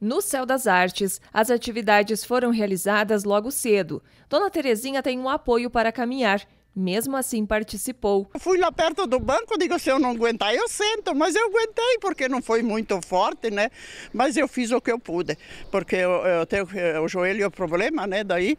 No Céu das Artes, as atividades foram realizadas logo cedo. Dona Terezinha tem um apoio para caminhar. Mesmo assim, participou. fui lá perto do banco, digo, se eu não aguentar, eu sento. Mas eu aguentei, porque não foi muito forte, né? Mas eu fiz o que eu pude, porque eu, eu tenho eh, o joelho é o problema, né? Daí,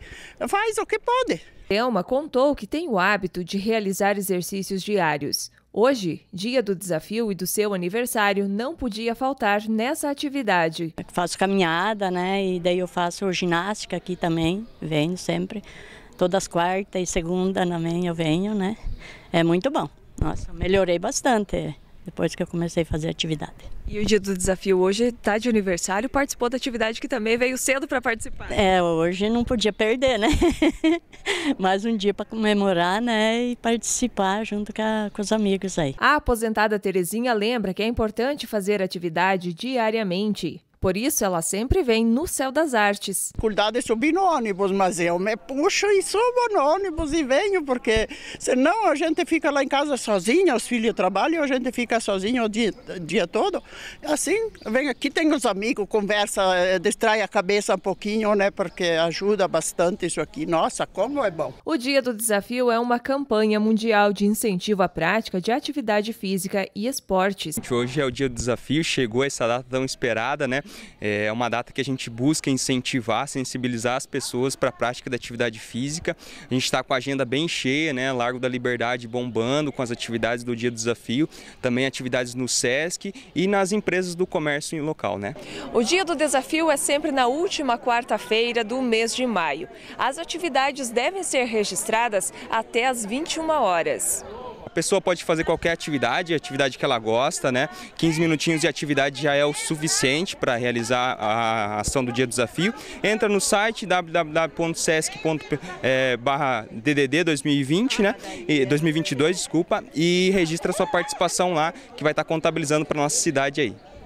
faz o que pode. Elma contou que tem o hábito de realizar exercícios diários. Hoje, dia do desafio e do seu aniversário, não podia faltar nessa atividade. Eu faço caminhada, né? E daí eu faço ginástica aqui também, venho sempre. Todas quartas e segunda também eu venho, né? É muito bom. Nossa, melhorei bastante depois que eu comecei a fazer atividade. E o dia do desafio hoje está de aniversário, participou da atividade que também veio cedo para participar. É, hoje não podia perder, né? Mais um dia para comemorar, né? E participar junto com, a, com, os amigos aí. A aposentada Terezinha lembra que é importante fazer atividade diariamente. Por isso, ela sempre vem no céu das artes. Cuidado de subir no ônibus, mas eu me puxo e subo no ônibus e venho, porque senão a gente fica lá em casa sozinha, os filhos trabalham, a gente fica sozinho o dia, dia todo. Assim, vem aqui, tem os amigos, conversa, eh, distrai a cabeça um pouquinho, né? Porque ajuda bastante isso aqui. Nossa, como é bom. O Dia do Desafio é uma campanha mundial de incentivo à prática de atividade física e esportes. Hoje é o Dia do Desafio, chegou essa data tão esperada, né? É uma data que a gente busca incentivar, sensibilizar as pessoas para a prática da atividade física. A gente está com a agenda bem cheia, né? Largo da Liberdade bombando com as atividades do Dia do Desafio, também atividades no SESC e nas empresas do comércio em local, né? O Dia do Desafio é sempre na última quarta-feira do mês de maio. As atividades devem ser registradas até às 21 horas pessoa pode fazer qualquer atividade, atividade que ela gosta, né? 15 minutinhos de atividade já é o suficiente para realizar a ação do Dia do Desafio. Entra no site www.sesc.ddd2020, eh, né? 2022, desculpa, e registra sua participação lá, que vai estar tá contabilizando para nossa cidade aí.